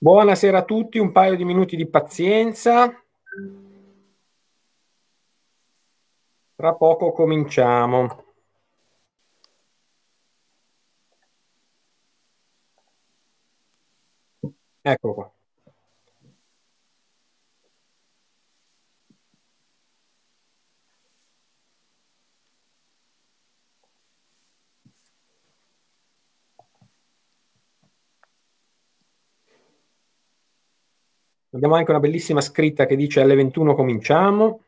Buonasera a tutti, un paio di minuti di pazienza. Tra poco cominciamo. Ecco qua. Abbiamo anche una bellissima scritta che dice alle 21 cominciamo.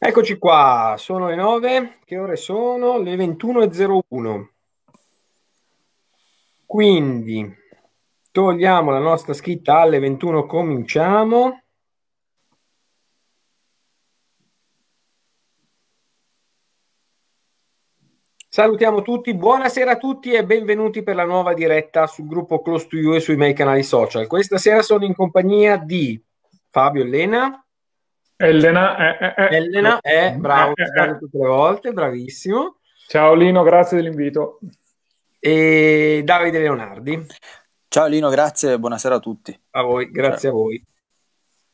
Eccoci qua, sono le 9, che ore sono? Le 21.01. Quindi Togliamo la nostra scritta alle 21, cominciamo. Salutiamo tutti, buonasera a tutti e benvenuti per la nuova diretta sul gruppo Close to You e sui miei canali social. Questa sera sono in compagnia di Fabio Elena. Elena, eh, eh, eh. Elena, eh, eh bravo, eh, eh, tutte le volte, bravissimo. Ciao Lino, grazie dell'invito. E Davide Leonardi. Ciao Lino, grazie, buonasera a tutti. A voi, grazie Ciao. a voi.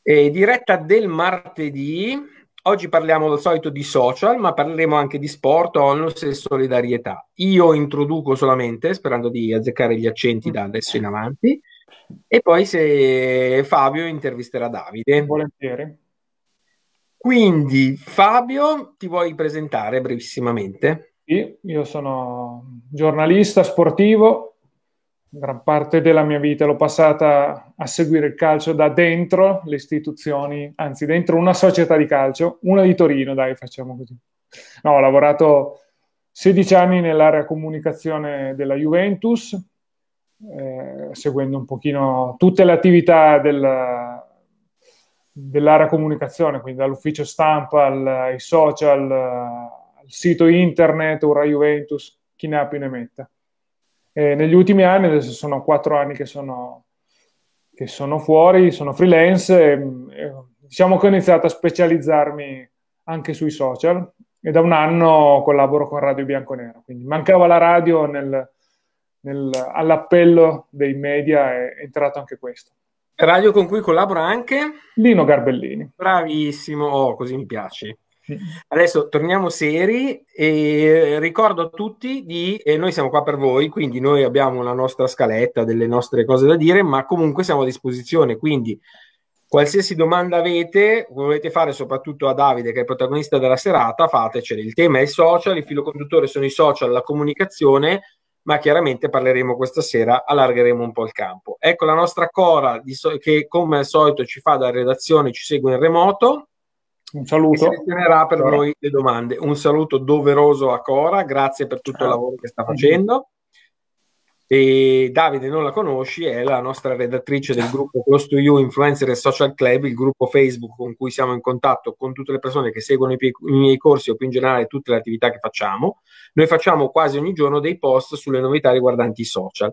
E diretta del martedì, oggi parliamo al solito di social, ma parleremo anche di sport, onus e solidarietà. Io introduco solamente, sperando di azzeccare gli accenti da adesso in avanti, e poi se Fabio intervisterà Davide. Volentieri. Quindi Fabio, ti vuoi presentare brevissimamente? Sì, io sono giornalista sportivo, gran parte della mia vita l'ho passata a seguire il calcio da dentro le istituzioni, anzi dentro una società di calcio, una di Torino, dai, facciamo così. No, ho lavorato 16 anni nell'area comunicazione della Juventus, eh, seguendo un pochino tutte le attività del, dell'area comunicazione, quindi dall'ufficio stampa al, ai social, al sito internet, ora Juventus, chi ne ha più ne metta. Eh, negli ultimi anni, adesso sono quattro anni che sono, che sono fuori, sono freelance, e, e, diciamo che ho iniziato a specializzarmi anche sui social e da un anno collaboro con Radio Bianconero, quindi mancava la radio nel, nel, all'appello dei media, è, è entrato anche questo. Radio con cui collabora anche? Lino Garbellini. Bravissimo, oh, così mi piaci. Adesso torniamo seri e ricordo a tutti di, e noi siamo qua per voi, quindi noi abbiamo la nostra scaletta, delle nostre cose da dire, ma comunque siamo a disposizione, quindi qualsiasi domanda avete, volete fare soprattutto a Davide che è il protagonista della serata, fatecela. Il tema è i social, il filo conduttore sono i social, la comunicazione, ma chiaramente parleremo questa sera, allargheremo un po' il campo. Ecco la nostra Cora che come al solito ci fa da redazione, ci segue in remoto. Un saluto. selezionerà per allora. noi le domande. Un saluto doveroso a Cora, grazie per tutto Ciao. il lavoro che sta facendo. E Davide non la conosci, è la nostra redattrice del gruppo Close to You Influencer e Social Club, il gruppo Facebook con cui siamo in contatto con tutte le persone che seguono i, pie- i miei corsi o più in generale tutte le attività che facciamo. Noi facciamo quasi ogni giorno dei post sulle novità riguardanti i social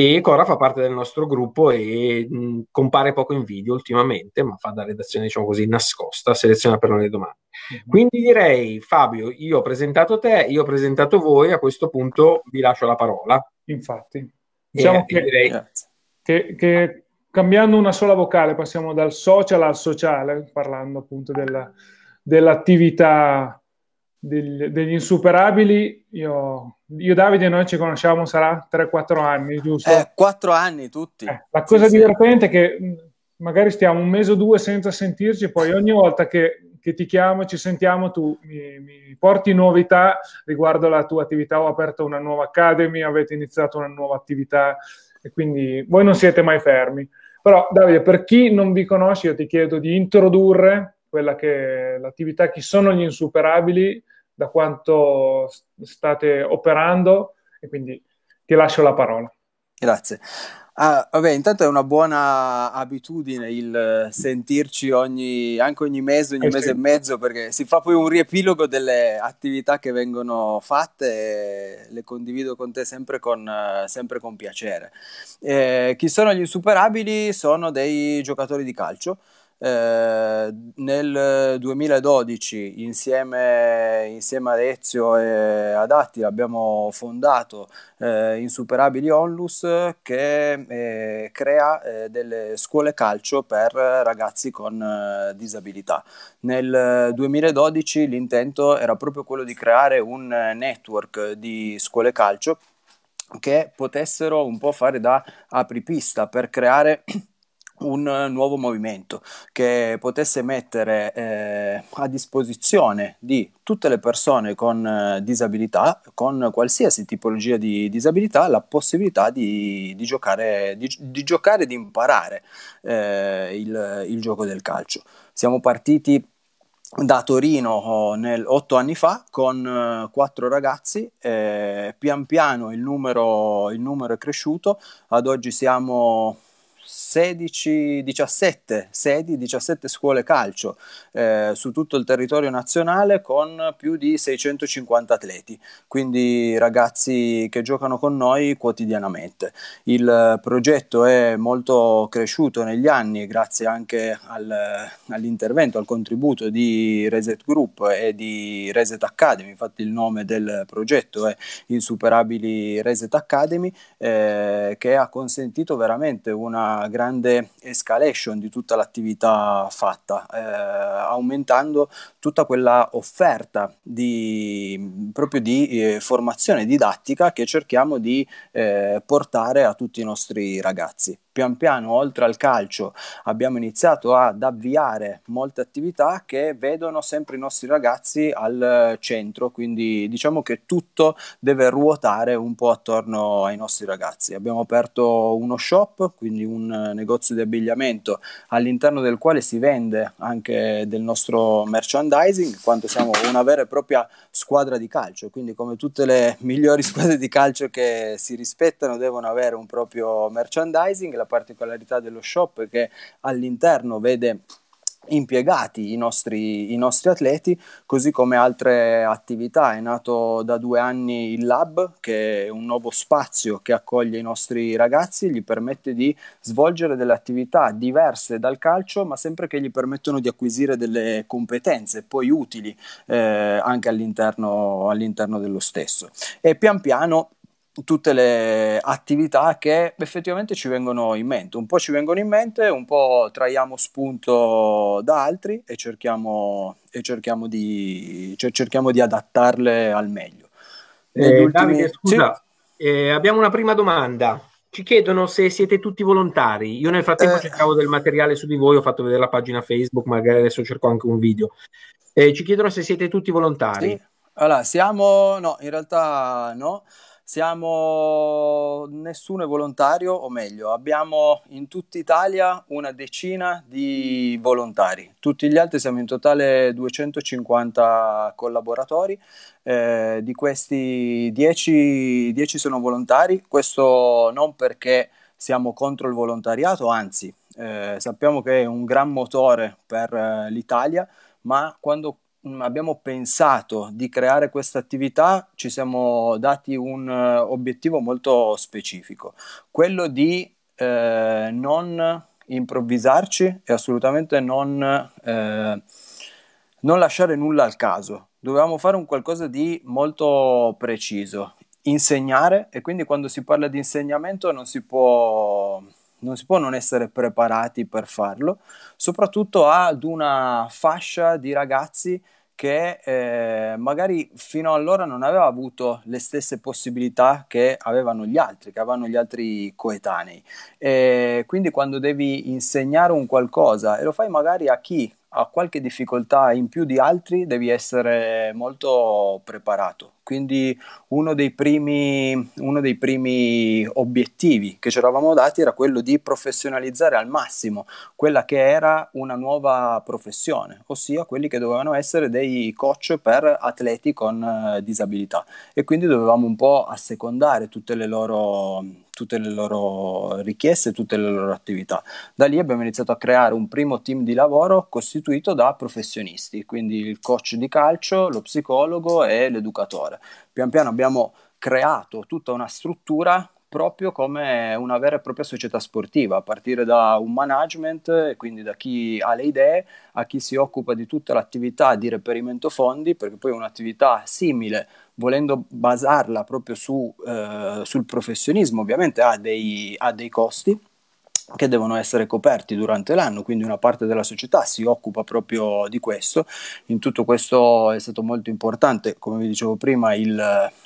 e Cora fa parte del nostro gruppo e mh, compare poco in video ultimamente, ma fa da redazione, diciamo così, nascosta, seleziona per noi le domande. Mm-hmm. Quindi direi, Fabio, io ho presentato te, io ho presentato voi, a questo punto vi lascio la parola. Infatti, diciamo eh, che, direi... che, che, cambiando una sola vocale passiamo dal social al sociale, parlando appunto della, dell'attività degli, degli insuperabili, io io Davide noi ci conosciamo sarà 3-4 anni, giusto? Eh, 4 anni tutti. Eh, la cosa sì, divertente sì. è che mm, magari stiamo un mese o due senza sentirci, poi ogni volta che, che ti chiamo e ci sentiamo tu mi, mi, porti novità riguardo la tua attività, ho aperto una nuova academy, avete iniziato una nuova attività e quindi voi non siete mai fermi. Però Davide, per chi non vi conosce, io ti chiedo di introdurre quella che è l'attività Chi sono gli insuperabili, da quanto state operando e quindi ti lascio la parola. Grazie. Ah, vabbè, intanto è una buona abitudine il eh, sentirci ogni, anche ogni mese, ogni eh, mese sì. e mezzo, perché si fa poi un riepilogo delle attività che vengono fatte e le condivido con te sempre con, eh, sempre con piacere. Eh, chi sono gli insuperabili? Sono dei giocatori di calcio eh, nel 2012 insieme, insieme, a Ezio e ad Atti abbiamo fondato eh, Insuperabili Onlus che eh, crea eh, delle scuole calcio per ragazzi con eh, disabilità. Nel 2012 l'intento era proprio quello di creare un network di scuole calcio che potessero un po' fare da apripista per creare un eh, nuovo movimento che potesse mettere eh, a disposizione di tutte le persone con eh, disabilità, con qualsiasi tipologia di disabilità, la possibilità di, di giocare, di, di, giocare, di imparare eh, il, il gioco del calcio. Siamo partiti da Torino eh, nel, otto anni fa con uh, quattro ragazzi, eh, pian piano il numero, il numero, è cresciuto, ad oggi siamo 16, 17 sedi, 17 scuole calcio eh, su tutto il territorio nazionale con più di 650 atleti, quindi ragazzi che giocano con noi quotidianamente. Il progetto è molto cresciuto negli anni grazie anche al, all'intervento, al contributo di Reset Group e di Reset Academy, infatti il nome del progetto è Insuperabili Reset Academy, eh, che ha consentito veramente una grande grande escalation di tutta l'attività fatta, eh, aumentando tutta quella offerta di, proprio di eh, formazione didattica che cerchiamo di eh, portare a tutti i nostri ragazzi pian piano, oltre al calcio, abbiamo iniziato ad avviare molte attività che vedono sempre i nostri ragazzi al centro, quindi diciamo che tutto deve ruotare un po' attorno ai nostri ragazzi. Abbiamo aperto uno shop, quindi un negozio di abbigliamento all'interno del quale si vende anche del nostro merchandising, quanto siamo una vera e propria squadra di calcio, quindi come tutte le migliori squadre di calcio che si rispettano devono avere un proprio merchandising, la particolarità dello shop è che all'interno vede impiegati i nostri, i nostri, atleti, così come altre attività. È nato da due anni il Lab, che è un nuovo spazio che accoglie i nostri ragazzi e gli permette di svolgere delle attività diverse dal calcio, ma sempre che gli permettono di acquisire delle competenze poi utili eh, anche all'interno, all'interno dello stesso. E pian piano tutte le attività che effettivamente ci vengono in mente. Un po' ci vengono in mente, un po' traiamo spunto da altri e cerchiamo, e cerchiamo, di, cioè, cerchiamo di, adattarle al meglio. Eh, ultimi... Davide, scusa, sì? eh, abbiamo una prima domanda. Ci chiedono se siete tutti volontari. Io nel frattempo eh... cercavo del materiale su di voi, ho fatto vedere la pagina Facebook, magari adesso cerco anche un video. Eh, ci chiedono se siete tutti volontari. Sì. Allora, siamo... No, in realtà no. Siamo nessuno è volontario, o meglio, abbiamo in tutta Italia una decina di volontari. Tutti gli altri siamo in totale 250 collaboratori. Eh, di questi 10, 10 sono volontari. Questo non perché siamo contro il volontariato, anzi, eh, sappiamo che è un gran motore per eh, l'Italia, ma quando Mm, abbiamo pensato di creare questa attività ci siamo dati un eh, obiettivo molto specifico, quello di eh, non improvvisarci e assolutamente non, eh, non lasciare nulla al caso. Dovevamo fare un qualcosa di molto preciso, insegnare e quindi quando si parla di insegnamento non si può non si può non essere preparati per farlo, soprattutto ad una fascia di ragazzi che eh, magari fino allora non aveva avuto le stesse possibilità che avevano gli altri, che avevano gli altri coetanei. E quindi quando devi insegnare un qualcosa e lo fai magari a chi ha qualche difficoltà in più di altri, devi essere molto preparato. Quindi uno dei primi, uno dei primi obiettivi che ci eravamo dati era quello di professionalizzare al massimo quella che era una nuova professione, ossia quelli che dovevano essere dei coach per atleti con eh, disabilità. E quindi dovevamo un po' assecondare tutte le loro tutte le loro richieste, tutte le loro attività. Da lì abbiamo iniziato a creare un primo team di lavoro costituito da professionisti, quindi il coach di calcio, lo psicologo e l'educatore. Pian piano abbiamo creato tutta una struttura proprio come una vera e propria società sportiva, a partire da un management, quindi da chi ha le idee, a chi si occupa di tutta l'attività di reperimento fondi, perché poi è un'attività simile volendo basarla proprio su, eh, sul professionismo, ovviamente ha dei, ha dei costi che devono essere coperti durante l'anno, quindi una parte della società si occupa proprio di questo. In tutto questo è stato molto importante, come vi dicevo prima, il,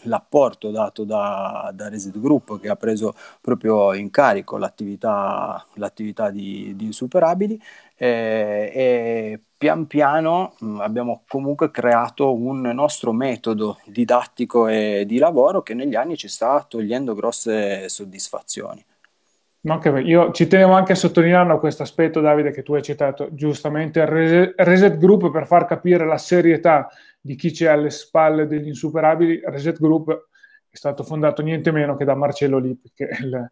l'apporto dato da, da Resid Group che ha preso proprio in carico l'attività, l'attività di, di, Insuperabili eh, e pian piano mh, mm, abbiamo comunque creato un nostro metodo didattico e di lavoro che negli anni ci sta togliendo grosse soddisfazioni. Io ci tenevo anche a sottolineare questo aspetto, Davide, che tu hai citato giustamente, Reset Group per far capire la serietà di chi c'è alle spalle degli insuperabili. Reset Group è stato fondato niente meno che da Marcello Lippi, che è il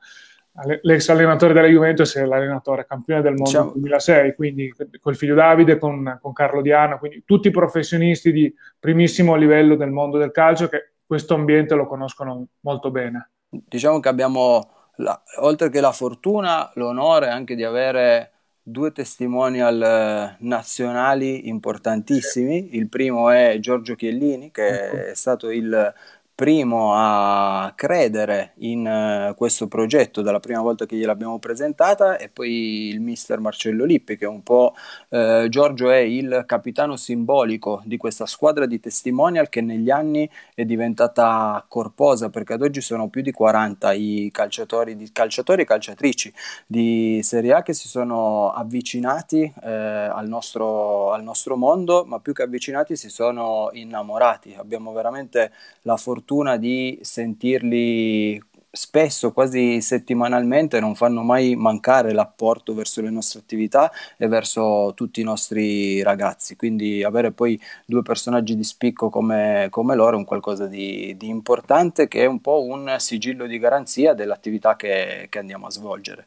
l'ex allenatore della Juventus è l'allenatore campione del mondo nel 2006, quindi col figlio Davide, con, con Carlo Diana, quindi tutti professionisti di primissimo livello del mondo del calcio che questo ambiente lo conoscono molto bene. Diciamo che abbiamo, la, oltre che la fortuna, l'onore anche di avere due testimonial eh, nazionali importantissimi. Il primo è Giorgio Chiellini, che ecco. è stato il primo a credere in eh, questo progetto dalla prima volta che gliel'abbiamo presentata e poi il mister Marcello Lippi che è un po' eh, Giorgio è il capitano simbolico di questa squadra di testimonial che negli anni è diventata corposa perché ad oggi sono più di 40 i calciatori, di, calciatori e calciatrici di Serie A che si sono avvicinati eh, al, nostro, al nostro mondo ma più che avvicinati si sono innamorati abbiamo veramente la fortuna fortuna di sentirli spesso, quasi settimanalmente, non fanno mai mancare l'apporto verso le nostre attività e verso tutti i nostri ragazzi. Quindi avere poi due personaggi di spicco come, come loro è un qualcosa di, di, importante che è un po' un sigillo di garanzia dell'attività che, che andiamo a svolgere.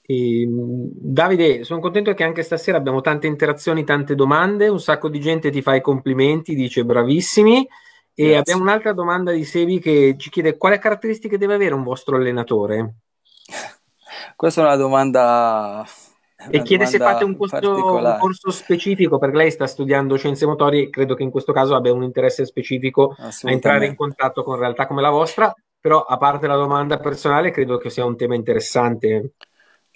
E, Davide, sono contento che anche stasera abbiamo tante interazioni, tante domande, un sacco di gente ti fa i complimenti, dice bravissimi. E Grazie. abbiamo un'altra domanda di Sebi che ci chiede quale caratteristiche deve avere un vostro allenatore? Questa è una domanda e chiede se fate un corso, un corso, specifico, perché lei sta studiando scienze motorie e credo che in questo caso abbia un interesse specifico a entrare in contatto con realtà come la vostra, però a parte la domanda personale credo che sia un tema interessante.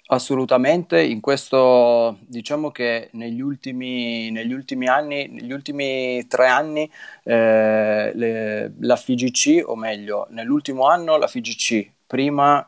Assolutamente, in questo diciamo che negli ultimi, negli ultimi anni, negli ultimi tre anni, eh, le, la FIGC, o meglio, nell'ultimo anno la FIGC, prima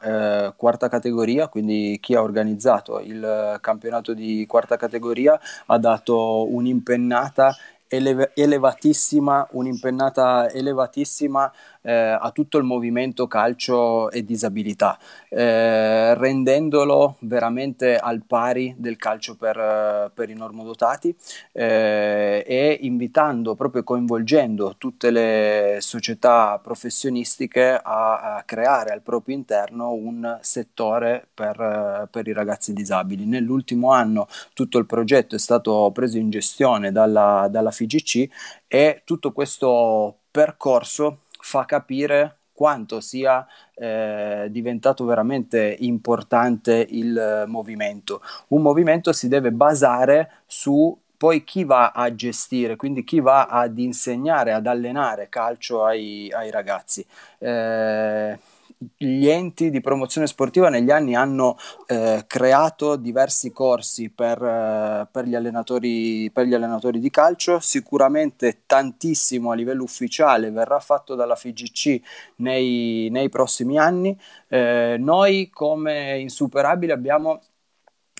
eh, quarta categoria, quindi chi ha organizzato il campionato di quarta categoria ha dato un'impennata Elev- elevatissima, un'impennata elevatissima eh, a tutto il movimento calcio e disabilità, eh, rendendolo veramente al pari del calcio per, eh, per i normodotati eh, e invitando, proprio coinvolgendo tutte le società professionistiche a, a creare al proprio interno un settore per, eh, per i ragazzi disabili. Nell'ultimo anno tutto il progetto è stato preso in gestione dalla, dalla FIGC e tutto questo percorso fa capire quanto sia eh, diventato veramente importante il movimento. Un movimento si deve basare su poi chi va a gestire, quindi chi va ad insegnare, ad allenare calcio ai, ai ragazzi. Eh, gli enti di promozione sportiva negli anni hanno eh, creato diversi corsi per, eh, per, gli per, gli allenatori, di calcio, sicuramente tantissimo a livello ufficiale verrà fatto dalla FIGC nei, nei prossimi anni. Eh, noi come insuperabile abbiamo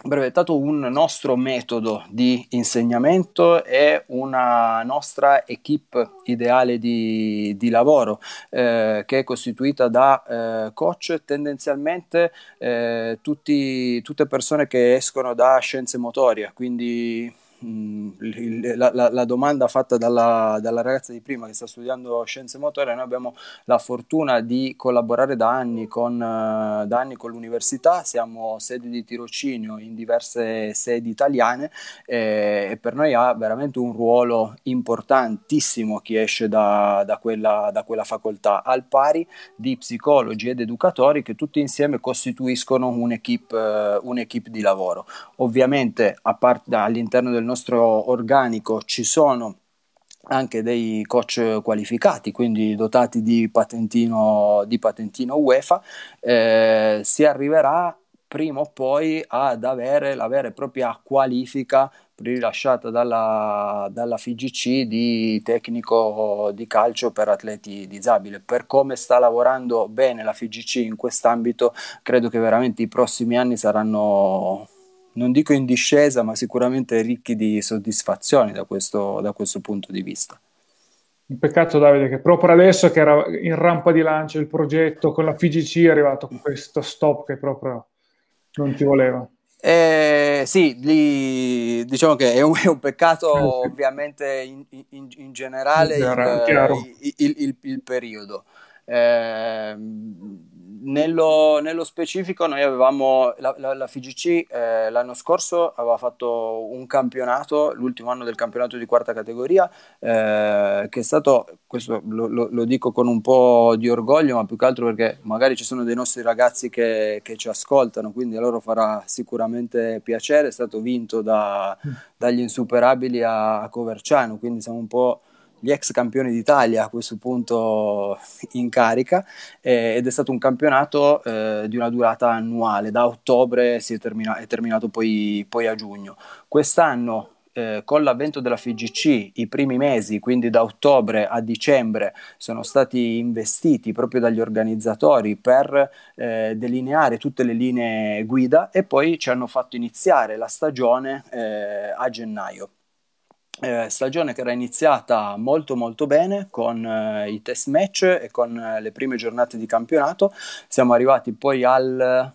brevettato un nostro metodo di insegnamento e una nostra equip ideale di, di lavoro eh, che è costituita da eh, coach tendenzialmente eh, tutti, tutte persone che escono da scienze motorie, quindi Mm, la, la, la, domanda fatta dalla, dalla, ragazza di prima che sta studiando scienze motorie, noi abbiamo la fortuna di collaborare da anni con, eh, da anni con l'università, siamo sede di tirocinio in diverse sedi italiane eh, e per noi ha veramente un ruolo importantissimo chi esce da, da, quella, da quella facoltà, al pari di psicologi ed educatori che tutti insieme costituiscono un'equipe, eh, un'equipe di lavoro. Ovviamente a parte, all'interno del nostro organico ci sono anche dei coach qualificati, quindi dotati di patentino, di patentino UEFA, eh, si arriverà prima o poi ad avere la vera e propria qualifica rilasciata dalla, dalla FIGC di tecnico di calcio per atleti disabili. Per come sta lavorando bene la FIGC in quest'ambito, credo che veramente i prossimi anni saranno non dico in discesa, ma sicuramente ricchi di soddisfazioni da questo, da questo punto di vista. Un peccato Davide che proprio adesso che era in rampa di lancio il progetto con la FIGC è arrivato questo stop che proprio non ti voleva. Eh, sì, lì, diciamo che è un, è un peccato eh, ovviamente in, in, in generale chiaro, il, Il, il, il, periodo. Eh, nello, nello, specifico noi avevamo la, la, la FIGC eh, l'anno scorso aveva fatto un campionato, l'ultimo anno del campionato di quarta categoria, eh, che è stato, questo lo, lo, lo, dico con un po' di orgoglio, ma più che altro perché magari ci sono dei nostri ragazzi che, che ci ascoltano, quindi a loro farà sicuramente piacere, è stato vinto da, mm. dagli insuperabili a, a Coverciano, quindi siamo un po' gli ex campioni d'Italia a questo punto in carica eh, ed è stato un campionato eh, di una durata annuale, da ottobre si è, termina- è terminato poi, poi a giugno. Quest'anno eh, con l'avvento della FIGC i primi mesi, quindi da ottobre a dicembre, sono stati investiti proprio dagli organizzatori per eh, delineare tutte le linee guida e poi ci hanno fatto iniziare la stagione eh, a gennaio eh, stagione che era iniziata molto molto bene con eh, i test match e con eh, le prime giornate di campionato. Siamo arrivati poi al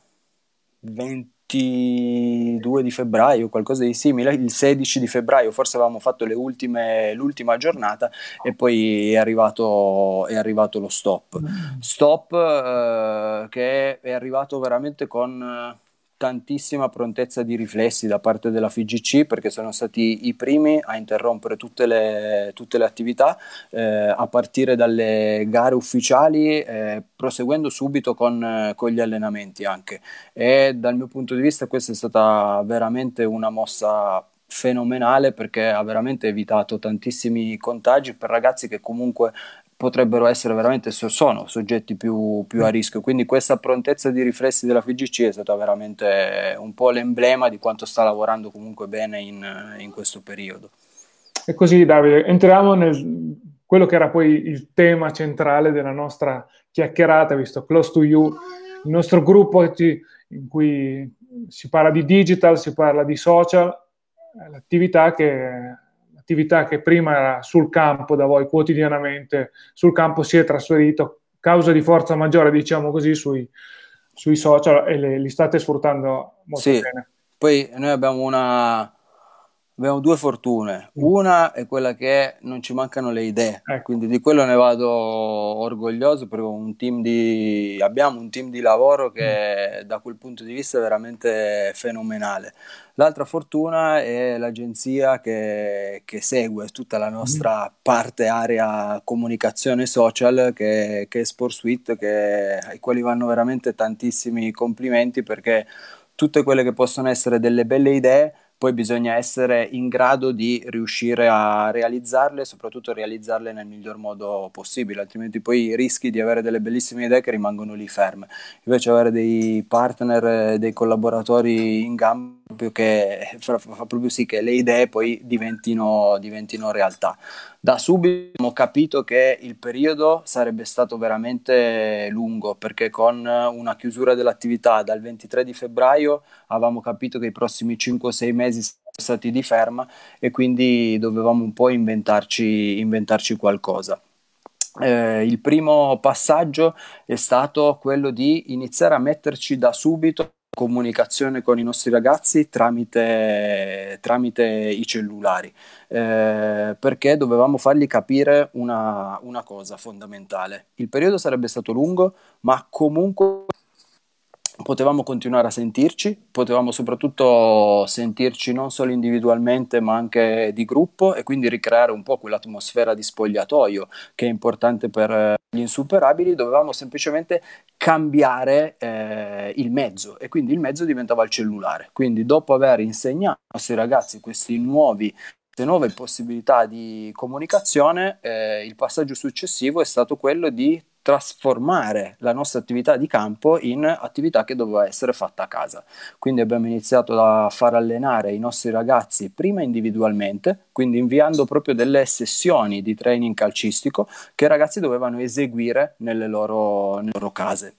22 di febbraio, qualcosa di simile, il 16 di febbraio forse avevamo fatto ultime, l'ultima giornata e poi è arrivato, è arrivato lo stop. Mm. Stop eh, che è arrivato veramente con eh, tantissima prontezza di riflessi da parte della FIGC perché sono stati i primi a interrompere tutte le, tutte le attività eh, a partire dalle gare ufficiali eh, proseguendo subito con, eh, con, gli allenamenti anche e dal mio punto di vista questa è stata veramente una mossa fenomenale perché ha veramente evitato tantissimi contagi per ragazzi che comunque potrebbero essere veramente, sono soggetti più, più a mm. rischio. Quindi questa prontezza di riflessi della FGC è stata veramente un po' l'emblema di quanto sta lavorando comunque bene in, in questo periodo. E così Davide, entriamo nel quello che era poi il tema centrale della nostra chiacchierata, visto Close to You, il nostro gruppo in cui si parla di digital, si parla di social, l'attività che attività che prima era sul campo da voi quotidianamente, sul campo si è trasferito, causa di forza maggiore, diciamo così, sui, sui social e le, li state sfruttando molto sì. bene. Poi noi abbiamo una, Abbiamo due fortune. Una è quella che non ci mancano le idee, ecco. quindi di quello ne vado orgoglioso perché un di, abbiamo un team di lavoro che mm. da quel punto di vista è veramente fenomenale. L'altra fortuna è l'agenzia che, che segue tutta la nostra mm. parte area comunicazione social che, che è Sportsuite, che, ai quali vanno veramente tantissimi complimenti perché tutte quelle che possono essere delle belle idee poi bisogna essere in grado di riuscire a realizzarle soprattutto realizzarle nel miglior modo possibile, altrimenti poi rischi di avere delle bellissime idee che rimangono lì ferme. Invece avere dei partner, dei collaboratori in gamba proprio che fa, proprio sì che le idee poi diventino, diventino realtà. Da subito abbiamo capito che il periodo sarebbe stato veramente lungo perché con una chiusura dell'attività dal 23 di febbraio avevamo capito che i prossimi 5-6 mesi sarebbero stati di ferma e quindi dovevamo un po' inventarci, inventarci qualcosa. Eh, il primo passaggio è stato quello di iniziare a metterci da subito comunicazione con i nostri ragazzi tramite, tramite i cellulari, eh, perché dovevamo fargli capire una, una cosa fondamentale. Il periodo sarebbe stato lungo, ma comunque potevamo continuare a sentirci, potevamo soprattutto sentirci non solo individualmente ma anche di gruppo e quindi ricreare un po' quell'atmosfera di spogliatoio che è importante per eh, gli insuperabili, dovevamo semplicemente cambiare eh, il mezzo e quindi il mezzo diventava il cellulare. Quindi dopo aver insegnato ai nostri ragazzi questi nuovi nuove possibilità di comunicazione, eh, il passaggio successivo è stato quello di trasformare la nostra attività di campo in attività che doveva essere fatta a casa. Quindi abbiamo iniziato a far allenare i nostri ragazzi prima individualmente, quindi inviando proprio delle sessioni di training calcistico che i ragazzi dovevano eseguire nelle loro, nelle loro case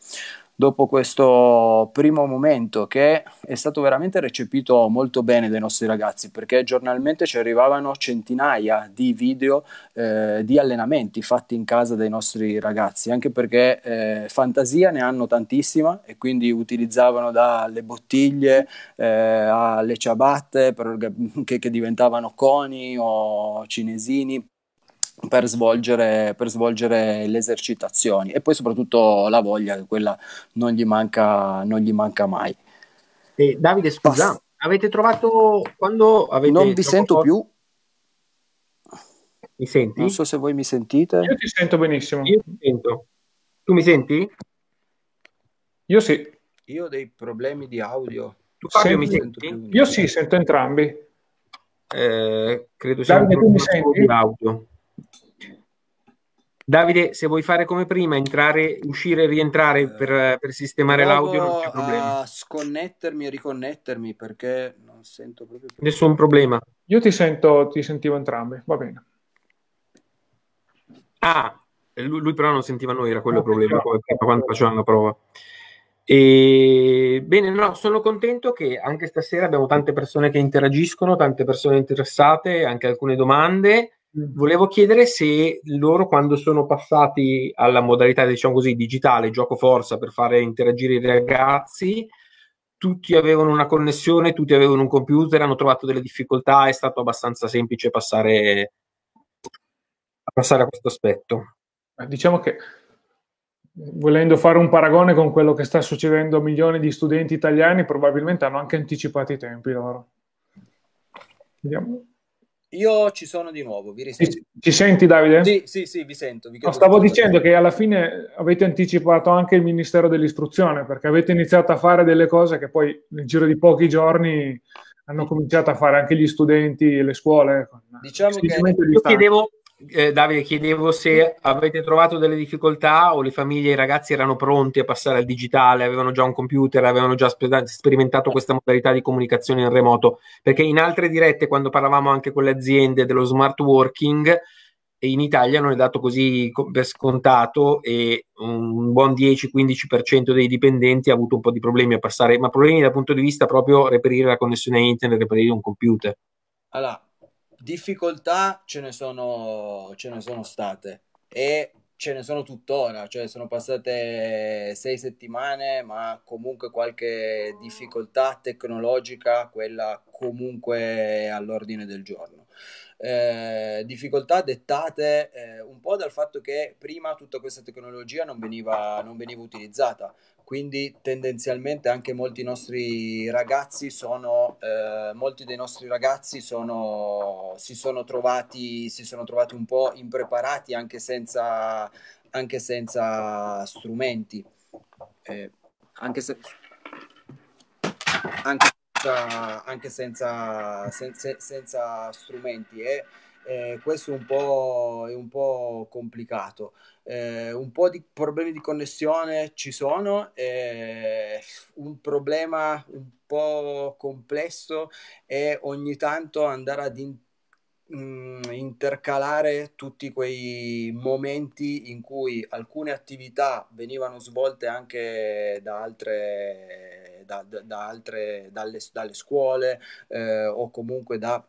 dopo questo primo momento che è stato veramente recepito molto bene dai nostri ragazzi perché giornalmente ci arrivavano centinaia di video eh, di allenamenti fatti in casa dai nostri ragazzi anche perché eh, fantasia ne hanno tantissima e quindi utilizzavano dalle bottiglie eh, alle ciabatte per, che, che diventavano coni o cinesini per svolgere, per svolgere, le esercitazioni e poi soprattutto la voglia, quella non gli manca, non gli manca mai. Eh, Davide, scusa, Pass- avete trovato quando avete Non vi sento forte? più. Mi senti? Non so se voi mi sentite. Io ti sento benissimo. Io ti sento. Tu mi senti? Io sì. Io ho dei problemi di audio. Tu Fabio mi senti? Io sì, sento entrambi. Eh, credo sia Davide, un problema di audio. Davide, se vuoi fare come prima, entrare, uscire e rientrare eh. per, per sistemare Provo l'audio, non c'è problema. A sconnettermi e riconnettermi perché non sento proprio. Più. Nessun problema. Io ti sento, ti sentivo entrambi, va bene. Ah, lui, lui però non sentiva noi, era quello il ah, problema quando facevamo la prova. E, bene, no, sono contento che anche stasera abbiamo tante persone che interagiscono, tante persone interessate, anche alcune domande volevo chiedere se loro quando sono passati alla modalità, diciamo così, digitale, gioco forza per fare interagire i ragazzi, tutti avevano una connessione, tutti avevano un computer, hanno trovato delle difficoltà, è stato abbastanza semplice passare, passare a questo aspetto. Diciamo che volendo fare un paragone con quello che sta succedendo a milioni di studenti italiani, probabilmente hanno anche anticipato i tempi loro. Vediamo. Io ci sono di nuovo, vi risento. Ci, senti Davide? Sì, sì, sì, vi sento. Vi stavo dicendo che alla fine avete anticipato anche il Ministero dell'Istruzione, perché avete iniziato a fare delle cose che poi nel giro di pochi giorni hanno cominciato a fare anche gli studenti e le scuole. Diciamo che io chiedevo, eh, Davide, chiedevo se avete trovato delle difficoltà o le famiglie e i ragazzi erano pronti a passare al digitale, avevano già un computer, avevano già sperimentato questa modalità di comunicazione in remoto, perché in altre dirette, quando parlavamo anche con le aziende dello smart working, in Italia non è dato così per scontato e un buon 10-15% dei dipendenti ha avuto un po' di problemi a passare, ma problemi dal punto di vista proprio reperire la connessione internet, reperire un computer. Allora, difficoltà ce ne sono, ce ne sono state e ce ne sono tuttora, cioè sono passate sei settimane, ma comunque qualche difficoltà tecnologica, quella comunque all'ordine del giorno eh, difficoltà dettate eh, un po' dal fatto che prima tutta questa tecnologia non veniva, non veniva utilizzata, quindi tendenzialmente anche molti nostri ragazzi sono eh, molti dei nostri ragazzi sono, si, sono trovati, si sono trovati un po' impreparati anche senza, anche senza strumenti eh, anche se anche faccia anche senza, senza, senza strumenti e eh. eh, questo un po', è un po' complicato. Eh, un po' di problemi di connessione ci sono, eh, un problema un po' complesso è ogni tanto andare ad in, mh, mm, intercalare tutti quei momenti in cui alcune attività venivano svolte anche da altre da, da, altre, dalle, dalle scuole eh, o comunque da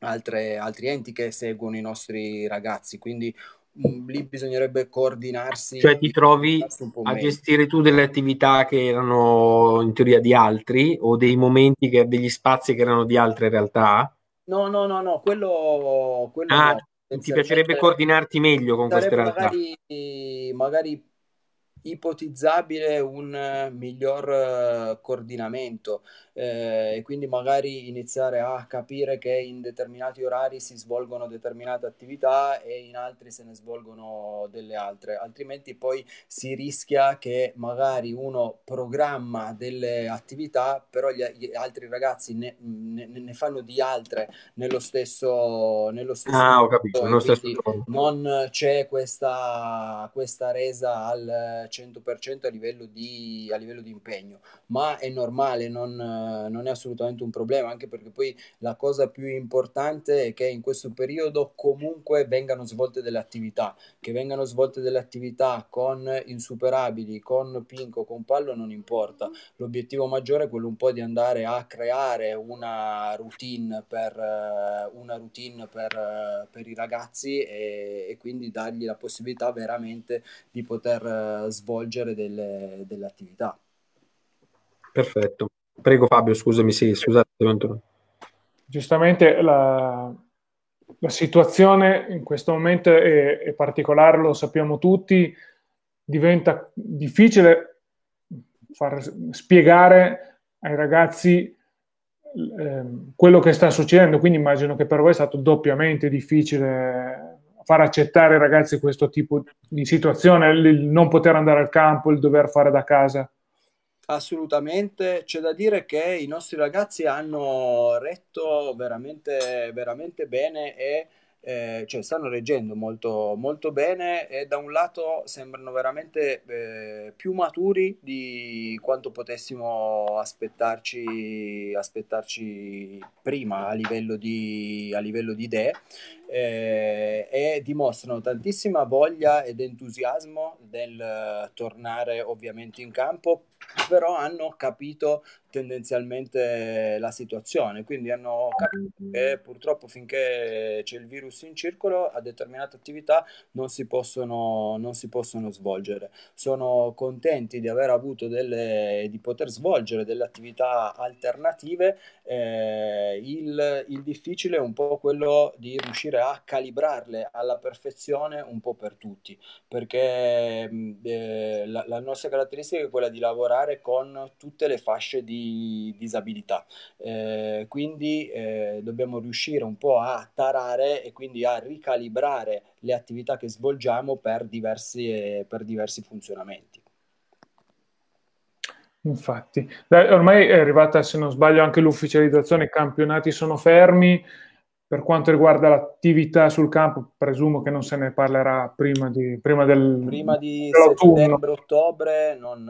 altre, altri enti che seguono i nostri ragazzi. Quindi mh, mm, lì bisognerebbe coordinarsi. Cioè ti trovi a meglio. gestire tu delle attività che erano in teoria di altri o dei momenti, che, degli spazi che erano di altre realtà? No, no, no, no, quello... quello ah, no. Ti piacerebbe coordinarti meglio con queste realtà? Magari, magari ipotizzabile un eh, miglior eh, coordinamento eh, e quindi magari iniziare a capire che in determinati orari si svolgono determinate attività e in altri se ne svolgono delle altre, altrimenti poi si rischia che magari uno programma delle attività, però gli, gli altri ragazzi ne, ne, ne, fanno di altre nello stesso... Nello stesso ah, ho capito, nello stesso non c'è questa, questa resa al eh, al 100% a livello, di, a livello di impegno, ma è normale, non, non, è assolutamente un problema, anche perché poi la cosa più importante è che in questo periodo comunque vengano svolte delle attività, che vengano svolte delle attività con insuperabili, con pinco, con pallo, non importa. L'obiettivo maggiore è quello un po' di andare a creare una routine per, una routine per, per i ragazzi e, e quindi dargli la possibilità veramente di poter eh, svolgere delle, delle attività. Perfetto. Prego Fabio, scusami, sì, scusate. Giustamente la, la situazione in questo momento è, è, particolare, lo sappiamo tutti, diventa difficile far spiegare ai ragazzi eh, quello che sta succedendo, quindi immagino che per voi è stato doppiamente difficile far accettare ai ragazzi questo tipo di situazione, il non poter andare al campo, il dover fare da casa? Assolutamente, c'è da dire che i nostri ragazzi hanno retto veramente, veramente bene e eh, cioè stanno reggendo molto, molto bene e da un lato sembrano veramente eh, più maturi di quanto potessimo aspettarci, aspettarci prima a livello di, a livello di idee eh, e dimostrano tantissima voglia ed entusiasmo del eh, tornare ovviamente in campo, però hanno capito tendenzialmente la situazione, quindi hanno capito che purtroppo finché c'è il virus in circolo a determinate attività non si possono, non si possono svolgere. Sono contenti di aver avuto delle, di poter svolgere delle attività alternative, eh, il, il difficile è un po' quello di riuscire riuscire a calibrarle alla perfezione un po' per tutti, perché eh, la, la, nostra caratteristica è quella di lavorare con tutte le fasce di disabilità, eh, quindi eh, dobbiamo riuscire un po' a tarare e quindi a ricalibrare le attività che svolgiamo per diversi, eh, per diversi funzionamenti. Infatti, ormai è arrivata, se non sbaglio, anche l'ufficializzazione, i campionati sono fermi, per quanto riguarda l'attività sul campo, presumo che non se ne parlerà prima di, prima del, prima di settembre-ottobre, non,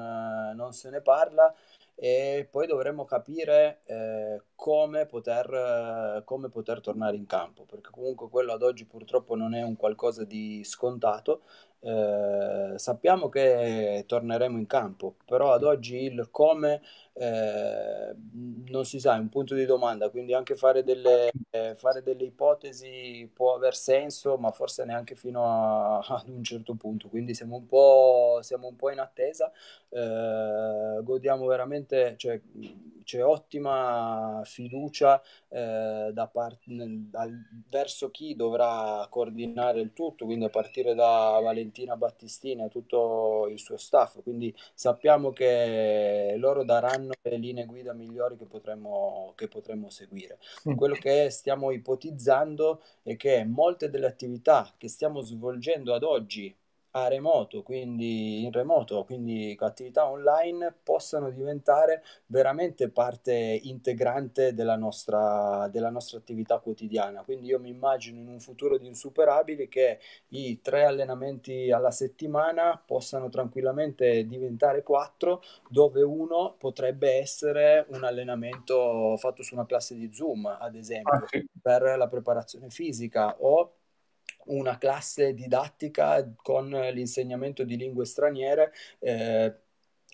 non, se ne parla e poi dovremmo capire eh, come poter, eh, come poter tornare in campo, perché comunque quello ad oggi purtroppo non è un qualcosa di scontato. Eh, sappiamo che torneremo in campo, però ad oggi il come eh, non si sa, è un punto di domanda, quindi anche fare delle, eh, fare delle ipotesi può aver senso, ma forse neanche fino a, ad un certo punto, quindi siamo un po', siamo un po in attesa, eh, godiamo veramente, cioè, c'è ottima fiducia eh, da part- dal- verso chi dovrà coordinare il tutto, quindi a partire da Valentina Battistini e tutto il suo staff. Quindi sappiamo che loro daranno le linee guida migliori che potremmo, che potremmo seguire. Mm. Quello che stiamo ipotizzando è che molte delle attività che stiamo svolgendo ad oggi a remoto, quindi in remoto, quindi attività online, possano diventare veramente parte integrante della nostra, della nostra attività quotidiana. Quindi io mi immagino in un futuro di insuperabili che i tre allenamenti alla settimana possano tranquillamente diventare quattro, dove uno potrebbe essere un allenamento fatto su una classe di Zoom, ad ah, esempio, ah, sì. per la preparazione fisica o una classe didattica con l'insegnamento di lingue straniere eh,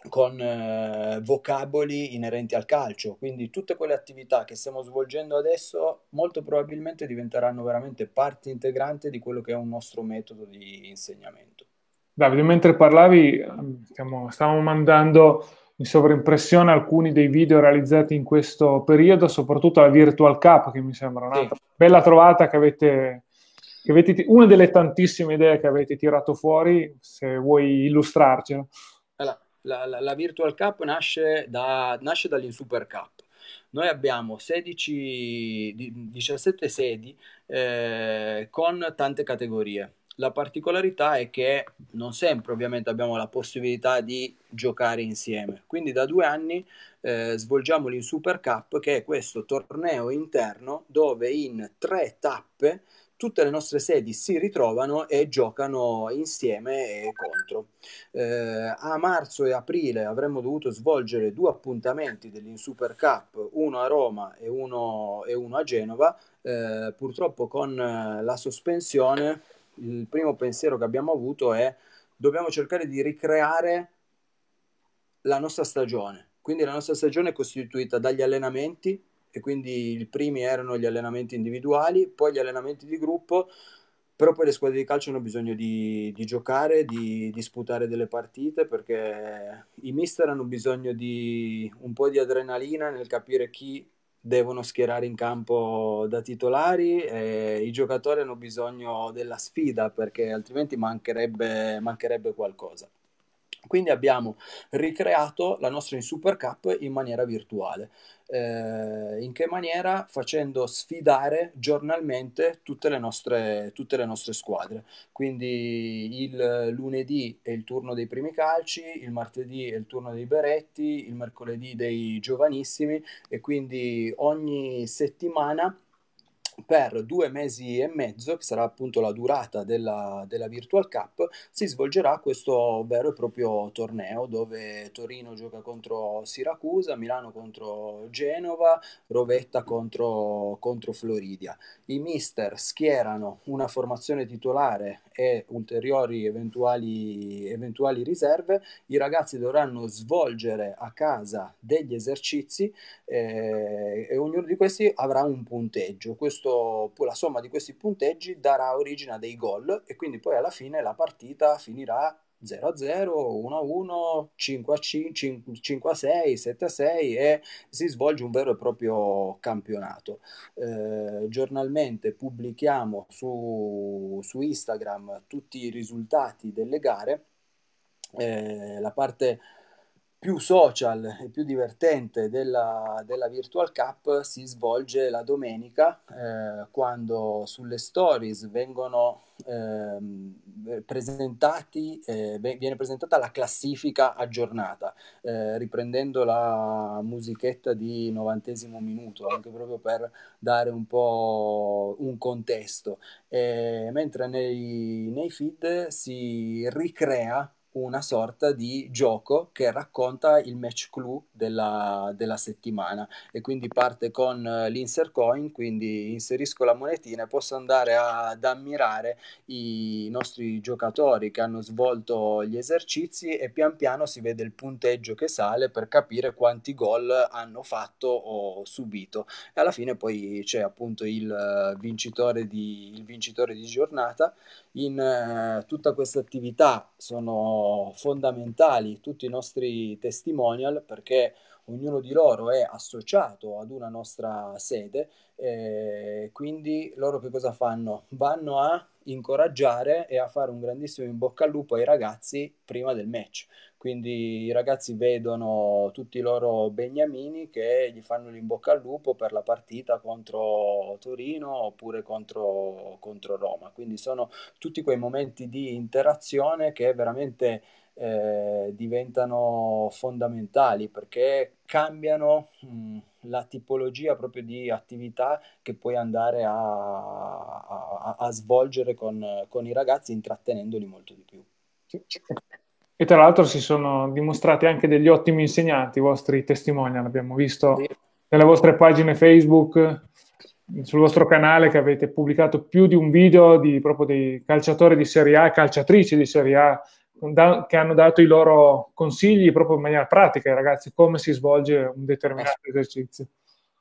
con eh, vocaboli inerenti al calcio, quindi tutte quelle attività che stiamo svolgendo adesso molto probabilmente diventeranno veramente parte integrante di quello che è un nostro metodo di insegnamento. Davide, mentre parlavi, stiamo, stavamo mandando in sovraimpressione alcuni dei video realizzati in questo periodo, soprattutto la Virtual Cup, che mi sembra una sì. bella trovata che avete avete, una delle tantissime idee che avete tirato fuori, se vuoi illustrarci. Allora, la, la, la, Virtual Cup nasce, da, nasce dall'Insuper Cup. Noi abbiamo 16, 17 sedi eh, con tante categorie. La particolarità è che non sempre ovviamente abbiamo la possibilità di giocare insieme. Quindi da due anni eh, svolgiamo l'Insuper Cup che è questo torneo interno dove in tre tappe tutte le nostre sedi si ritrovano e giocano insieme e contro. Eh, a marzo e aprile avremmo dovuto svolgere due appuntamenti dell'Insuper Cup, uno a Roma e uno, e uno a Genova, eh, purtroppo con eh, la sospensione il primo pensiero che abbiamo avuto è dobbiamo cercare di ricreare la nostra stagione. Quindi la nostra stagione è costituita dagli allenamenti, e quindi i primi erano gli allenamenti individuali, poi gli allenamenti di gruppo, però poi le squadre di calcio hanno bisogno di, di giocare, di disputare delle partite perché i mister hanno bisogno di un po' di adrenalina nel capire chi devono schierare in campo da titolari e i giocatori hanno bisogno della sfida perché altrimenti mancherebbe, mancherebbe qualcosa. Quindi abbiamo ricreato la nostra in Super Cup in maniera virtuale. Eh, in che maniera? Facendo sfidare giornalmente tutte le nostre, tutte le nostre squadre. Quindi il lunedì è il turno dei primi calci, il martedì è il turno dei beretti, il mercoledì dei giovanissimi e quindi ogni settimana per due mesi e mezzo, che sarà appunto la durata della, della, Virtual Cup, si svolgerà questo vero e proprio torneo dove Torino gioca contro Siracusa, Milano contro Genova, Rovetta contro, contro Floridia. I mister schierano una formazione titolare e ulteriori eventuali, eventuali riserve, i ragazzi dovranno svolgere a casa degli esercizi eh, e ognuno di questi avrà un punteggio. Questo, la somma di questi punteggi darà origine a dei gol e quindi poi alla fine la partita finirà 0 a 0, 1 a 1, 5 a 5, 5 a 6, 7 a 6 e si svolge un vero e proprio campionato. Eh, giornalmente pubblichiamo su, su Instagram tutti i risultati delle gare. Eh, la parte più social e più divertente della, della Virtual Cup si svolge la domenica eh, quando sulle stories vengono eh, presentati, eh, viene presentata la classifica aggiornata, eh, riprendendo la musichetta di novantesimo minuto, anche proprio per dare un po' un contesto, eh, mentre nei, nei feed si ricrea una sorta di gioco che racconta il match clue della, della settimana e quindi parte con eh, l'insert coin, quindi inserisco la monetina e posso andare ad ammirare i nostri giocatori che hanno svolto gli esercizi e pian piano si vede il punteggio che sale per capire quanti gol hanno fatto o subito e alla fine poi c'è appunto il eh, vincitore di, il vincitore di giornata in eh, tutta questa attività sono fondamentali tutti i nostri testimonial perché ognuno di loro è associato ad una nostra sede, eh, quindi loro che cosa fanno? Vanno a incoraggiare e a fare un grandissimo in bocca al lupo ai ragazzi prima del match. Quindi i ragazzi vedono tutti i loro beniamini che gli fanno l'in bocca al lupo per la partita contro Torino oppure contro, contro Roma. Quindi sono tutti quei momenti di interazione che veramente eh, diventano fondamentali perché cambiano mh, mm, la tipologia proprio di attività che puoi andare a, a, a svolgere con, con, i ragazzi intrattenendoli molto di più. E tra l'altro si sono dimostrati anche degli ottimi insegnanti, i vostri testimonial, abbiamo visto sì. nelle vostre pagine Facebook, sul vostro canale che avete pubblicato più di un video di proprio dei calciatori di Serie A e calciatrici di Serie A che hanno dato i loro consigli proprio in maniera pratica ai ragazzi, come si svolge un determinato esatto. esercizio.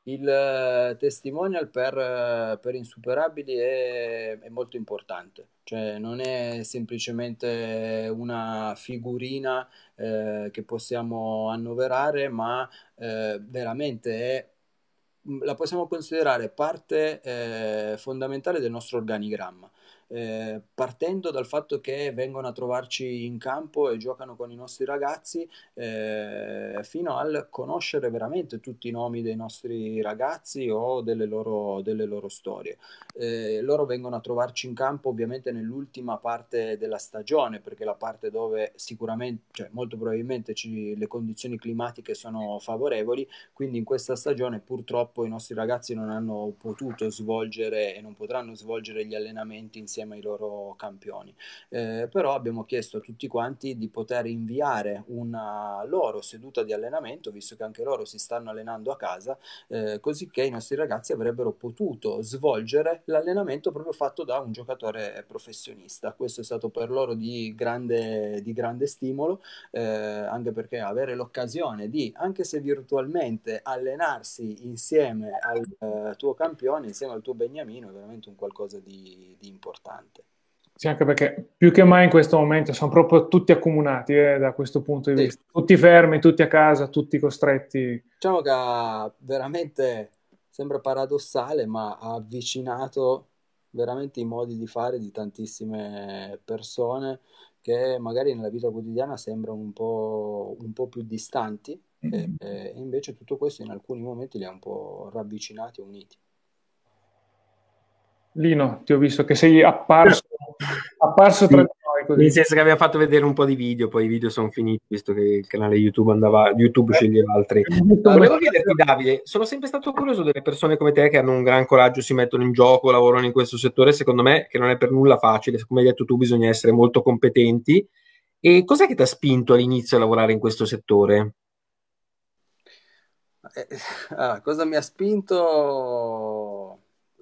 Il eh, testimonial per, eh, per insuperabili è, è, molto importante, cioè non è semplicemente una figurina eh, che possiamo annoverare, ma eh, veramente è la possiamo considerare parte eh, fondamentale del nostro organigramma. Eh, partendo dal fatto che vengono a trovarci in campo e giocano con i nostri ragazzi, eh, fino al conoscere veramente tutti i nomi dei nostri ragazzi o delle loro, delle loro storie. Eh, loro vengono a trovarci in campo ovviamente nell'ultima parte della stagione, perché la parte dove sicuramente, cioè molto probabilmente ci, le condizioni climatiche sono favorevoli, quindi in questa stagione purtroppo i nostri ragazzi non hanno potuto svolgere e non potranno svolgere gli allenamenti insieme insieme ai loro campioni. Eh, però abbiamo chiesto a tutti quanti di poter inviare una loro seduta di allenamento, visto che anche loro si stanno allenando a casa, eh, così che i nostri ragazzi avrebbero potuto svolgere l'allenamento proprio fatto da un giocatore professionista. Questo è stato per loro di grande, di grande stimolo, eh, anche perché avere l'occasione di, anche se virtualmente, allenarsi insieme al eh, tuo campione, insieme al tuo Beniamino, è veramente un qualcosa di, di importante importante. Sì, anche perché più che mai in questo momento sono proprio tutti accomunati eh, da questo punto di sì. vista. Tutti fermi, tutti a casa, tutti costretti. Diciamo che ha veramente sembra paradossale, ma ha avvicinato veramente i modi di fare di tantissime persone che magari nella vita quotidiana sembrano un po', un po più distanti mm-hmm. e, e invece tutto questo in alcuni momenti li ha un po' ravvicinati e uniti. Lino, ti ho visto che sei apparso, apparso tra noi. Così. Nel senso che abbiamo fatto vedere un po' di video, poi i video sono finiti, visto che il canale YouTube andava, YouTube eh. sceglieva altri. Volevo chiederti, Davide, sono sempre stato curioso delle persone come te che hanno un gran coraggio, si mettono in gioco, lavorano in questo settore, secondo me, che non è per nulla facile. Come hai detto tu, bisogna essere molto competenti. E cos'è che ti ha spinto all'inizio a lavorare in questo settore? Eh, allora, ah, cosa mi ha spinto?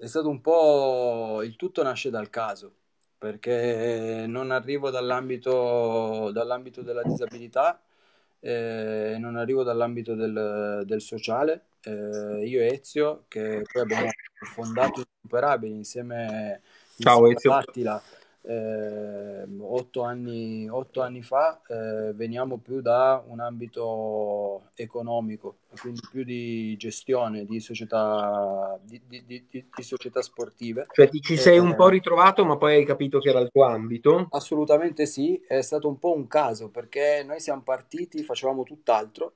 è stato un po' il tutto nasce dal caso, perché non arrivo dall'ambito, dall'ambito della disabilità, eh, non arrivo dall'ambito del, del sociale. Eh, io e Ezio, che poi abbiamo fondato Insuperabili insieme, Ciao, insieme a Attila. Eh, otto, anni, otto anni fa eh, veniamo più da un ambito economico quindi più di gestione di società, di, di, di, di società sportive. Cioè ti ci sei e, eh, un po' ritrovato ma poi hai capito che era il tuo ambito? Assolutamente sì, è stato un po' un caso perché noi siamo partiti, facevamo tutt'altro,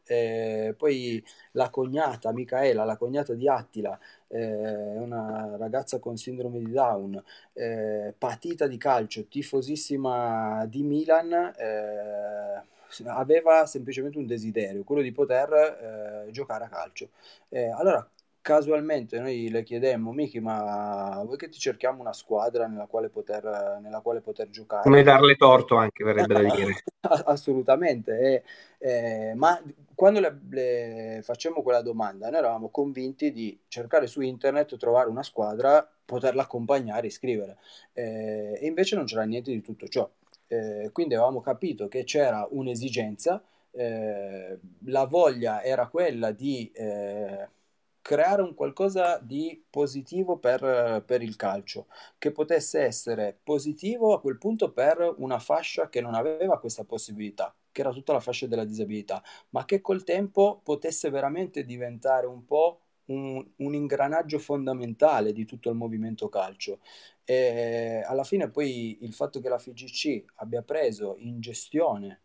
poi la cognata Micaela, la cognata di Attila, eh, è una ragazza con sindrome di Down, eh, patita di calcio, tifosissima di Milan. Eh, aveva semplicemente un desiderio, quello di poter eh, giocare a calcio. Eh, allora, casualmente noi le chiedemmo, Miki, ma vuoi che ti cerchiamo una squadra nella quale poter, nella quale poter giocare? Come darle torto anche, verrebbe da dire. Assolutamente, e, e, ma quando le, le facemmo quella domanda, noi eravamo convinti di cercare su internet, trovare una squadra, poterla accompagnare, iscrivere, e, eh, e invece non c'era niente di tutto ciò. Eh, quindi avevamo capito che c'era un'esigenza, eh, la voglia era quella di eh, creare un qualcosa di positivo per, per, il calcio, che potesse essere positivo a quel punto per una fascia che non aveva questa possibilità, che era tutta la fascia della disabilità, ma che col tempo potesse veramente diventare un po' un, un ingranaggio fondamentale di tutto il movimento calcio. E alla fine poi il fatto che la FIGC abbia preso in gestione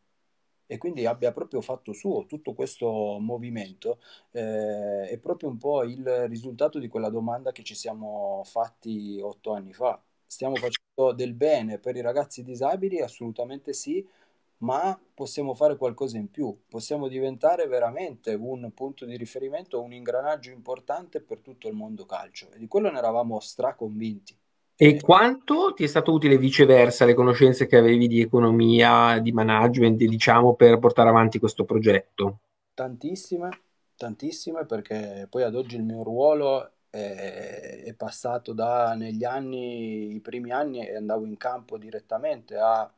e quindi abbia proprio fatto suo tutto questo movimento eh, è proprio un po' il risultato di quella domanda che ci siamo fatti otto anni fa. Stiamo facendo del bene per i ragazzi disabili? Assolutamente sì, ma possiamo fare qualcosa in più, possiamo diventare veramente un punto di riferimento, un ingranaggio importante per tutto il mondo calcio e di quello ne eravamo straconvinti. E quanto ti è stato utile viceversa le conoscenze che avevi di economia, di management, diciamo, per portare avanti questo progetto? Tantissime, tantissime, perché poi ad oggi il mio ruolo è, è passato da negli anni, i primi anni, andavo in campo direttamente a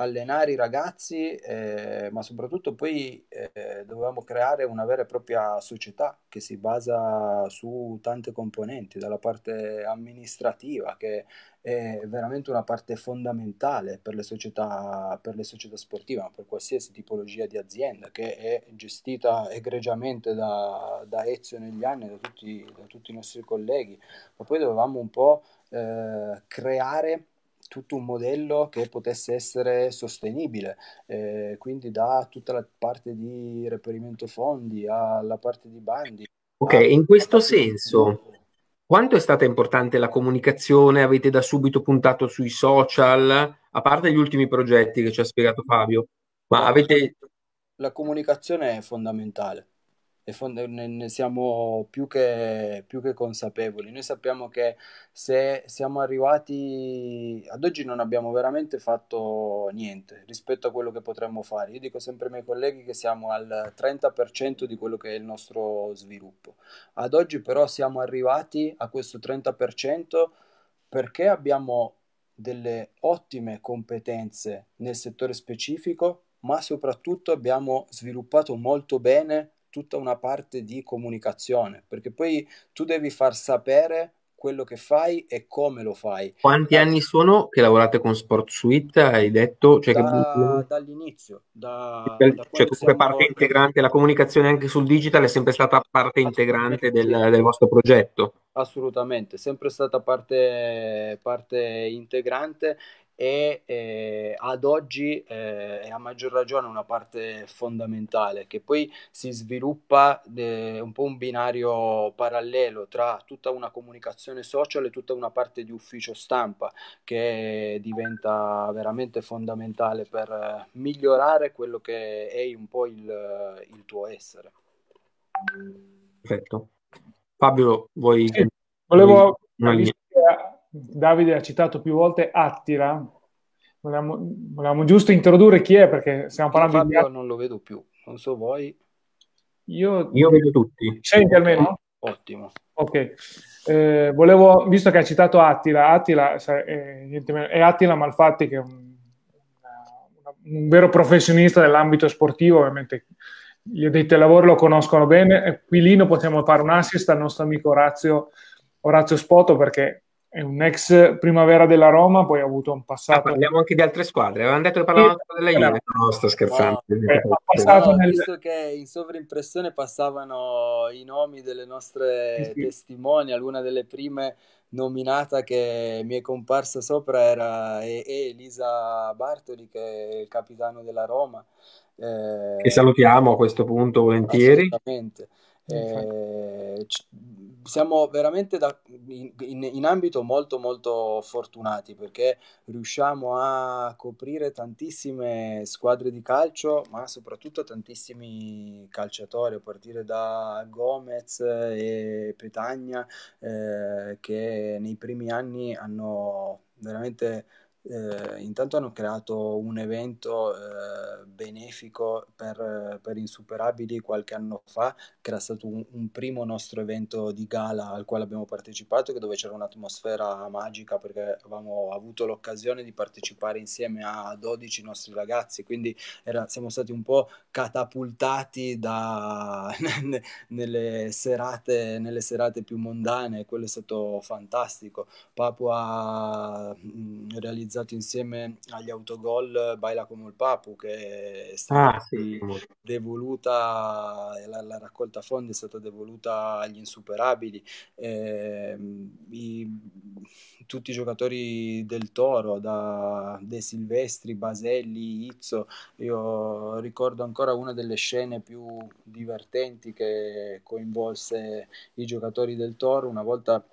allenare i ragazzi, eh, ma soprattutto poi eh, dovevamo creare una vera e propria società che si basa su tante componenti, dalla parte amministrativa, che è veramente una parte fondamentale per le società, per le società sportive, ma per qualsiasi tipologia di azienda, che è gestita egregiamente da, da Ezio negli anni, da da tutti, i nostri colleghi, ma poi dovevamo un po' eh, creare tutto un modello che potesse essere sostenibile, eh, quindi da tutta la parte di reperimento fondi alla parte di bandi. Ok, ah, in questo senso, quanto è stata importante la comunicazione? Avete da subito puntato sui social, a parte gli ultimi progetti che ci ha spiegato Fabio, ma avete... La comunicazione è fondamentale fond- ne siamo più che, più che consapevoli. Noi sappiamo che se siamo arrivati ad oggi non abbiamo veramente fatto niente rispetto a quello che potremmo fare. Io dico sempre ai miei colleghi che siamo al 30% di quello che è il nostro sviluppo. Ad oggi però siamo arrivati a questo 30% perché abbiamo delle ottime competenze nel settore specifico, ma soprattutto abbiamo sviluppato molto bene tutta una parte di comunicazione, perché poi tu devi far sapere quello che fai e come lo fai. Quanti da... Eh, anni sono che lavorate con Sport Suite? Hai detto? Cioè da... che... Dall'inizio, da... cioè, da cioè come parte integrante, la comunicazione anche sul digital è sempre stata parte integrante del, del, vostro progetto. Assolutamente, sempre stata parte, parte integrante e eh, ad oggi eh, è a maggior ragione una parte fondamentale che poi si sviluppa de, eh, un po' un binario parallelo tra tutta una comunicazione social e tutta una parte di ufficio stampa che diventa veramente fondamentale per eh, migliorare quello che è un po' il, il tuo essere. Perfetto. Fabio, vuoi... Sì, volevo... Vuoi... Davide ha citato più volte Attila. Volevamo, volevamo giusto introdurre chi è perché stiamo parlando di... Io non lo vedo più, non so voi. Io, Io vedo tutti. Senti almeno? Ottimo. Ok. Eh, volevo, visto che ha citato Attila, Attila eh, è Attila Malfatti che è un, una, un vero professionista dell'ambito sportivo, ovviamente gli addetti al lavoro lo conoscono bene. qui Quilino possiamo fare un assist al nostro amico Orazio, Orazio Spoto perché è un ex primavera della Roma, poi ha avuto un ah, passato. Ah, parliamo anche di altre squadre. Avevamo detto che parlavamo sì, della Juve. No, sto scherzando. Wow. Eh, passato no, nel... Visto che in sovrimpressione passavano i nomi delle nostre sì, sì. testimonial, una delle prime nominata che mi è comparsa sopra era Elisa Bartoli, che è il capitano della Roma. Eh, che salutiamo a questo punto volentieri. Assolutamente. Eh, siamo veramente da, in, in, ambito molto molto fortunati perché riusciamo a coprire tantissime squadre di calcio ma soprattutto tantissimi calciatori a partire da Gomez e Petagna eh, che nei primi anni hanno veramente eh, intanto hanno creato un evento eh, benefico per, per, Insuperabili qualche anno fa, che era stato un, un, primo nostro evento di gala al quale abbiamo partecipato, dove c'era un'atmosfera magica perché avevamo avuto l'occasione di partecipare insieme a 12 nostri ragazzi, quindi era, siamo stati un po' catapultati da, nelle, serate, nelle serate più mondane, quello è stato fantastico. Papua ha mm, realizzato realizzato insieme agli autogol Baila come il Papu, che è stata ah, sì. devoluta, la, la, raccolta fondi è stata devoluta agli insuperabili. Eh, i, tutti i giocatori del Toro, da De Silvestri, Baselli, Izzo, io ricordo ancora una delle scene più divertenti che coinvolse i giocatori del Toro, una volta